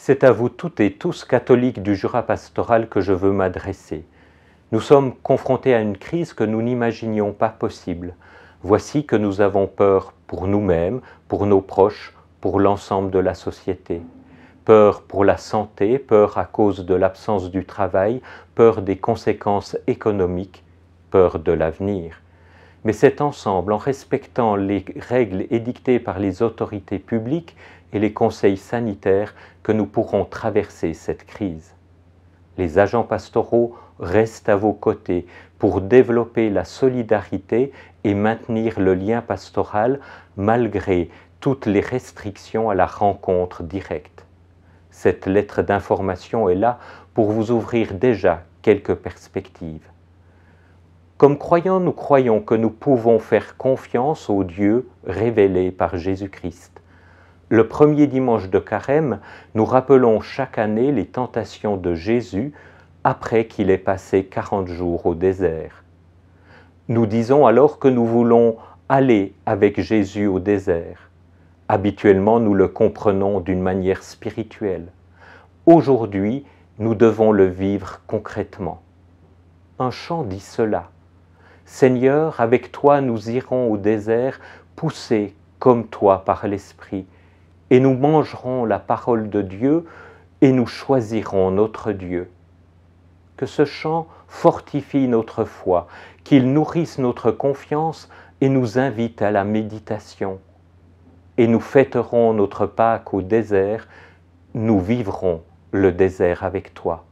c'est à vous toutes et tous catholiques du Jura pastoral que je veux m'adresser. Nous sommes confrontés à une crise que nous n'imaginions pas possible. Voici que nous avons peur pour nous-mêmes, pour nos proches, pour l'ensemble de la société. Peur pour la santé, peur à cause de l'absence du travail, peur des conséquences économiques, peur de l'avenir mais cet ensemble, en respectant les règles édictées par les autorités publiques et les conseils sanitaires, que nous pourrons traverser cette crise. Les agents pastoraux restent à vos côtés pour développer la solidarité et maintenir le lien pastoral malgré toutes les restrictions à la rencontre directe. Cette lettre d'information est là pour vous ouvrir déjà quelques perspectives. Comme croyants, nous croyons que nous pouvons faire confiance au Dieu révélé par Jésus-Christ. Le premier dimanche de Carême, nous rappelons chaque année les tentations de Jésus après qu'il ait passé 40 jours au désert. Nous disons alors que nous voulons aller avec Jésus au désert. Habituellement, nous le comprenons d'une manière spirituelle. Aujourd'hui, nous devons le vivre concrètement. Un chant dit cela. Seigneur, avec toi nous irons au désert, poussés comme toi par l'Esprit, et nous mangerons la parole de Dieu, et nous choisirons notre Dieu. Que ce chant fortifie notre foi, qu'il nourrisse notre confiance et nous invite à la méditation. Et nous fêterons notre Pâque au désert, nous vivrons le désert avec toi.